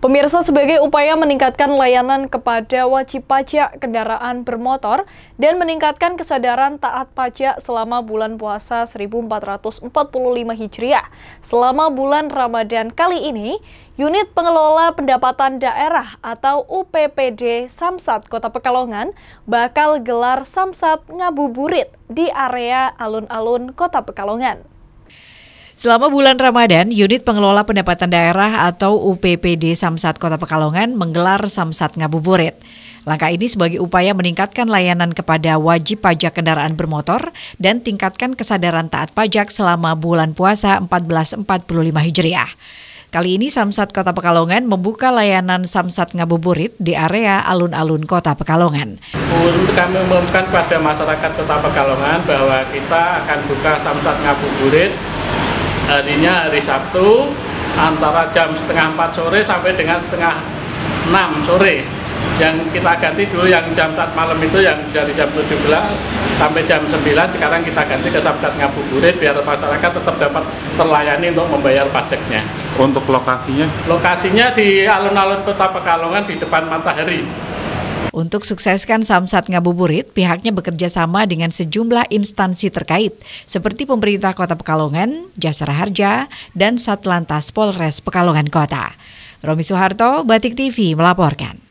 Pemirsa sebagai upaya meningkatkan layanan kepada wajib pajak kendaraan bermotor dan meningkatkan kesadaran taat pajak selama bulan puasa 1445 Hijriah. Selama bulan Ramadan kali ini, Unit Pengelola Pendapatan Daerah atau UPPD Samsat Kota Pekalongan bakal gelar Samsat Ngabuburit di area alun-alun Kota Pekalongan. Selama bulan Ramadan, unit pengelola pendapatan daerah atau UPPD Samsat Kota Pekalongan menggelar Samsat Ngabuburit. Langkah ini sebagai upaya meningkatkan layanan kepada wajib pajak kendaraan bermotor dan tingkatkan kesadaran taat pajak selama bulan puasa 1445 Hijriah. Kali ini Samsat Kota Pekalongan membuka layanan Samsat Ngabuburit di area alun-alun Kota Pekalongan. Untuk kami umumkan pada masyarakat Kota Pekalongan bahwa kita akan buka Samsat Ngabuburit harinya hari Sabtu antara jam setengah 4 sore sampai dengan setengah 6 sore yang kita ganti dulu yang jam saat malam itu yang dari jam 17 sampai jam 9 sekarang kita ganti ke Sabdat Ngabuburit biar masyarakat tetap dapat terlayani untuk membayar pajaknya. Untuk lokasinya? Lokasinya di alun-alun Kota Pekalongan di depan Matahari. Untuk sukseskan Samsat Ngabuburit, pihaknya bekerja sama dengan sejumlah instansi terkait seperti pemerintah Kota Pekalongan, Jasara Harja, dan Satlantas Polres Pekalongan Kota. Romi Soeharto, Batik TV melaporkan.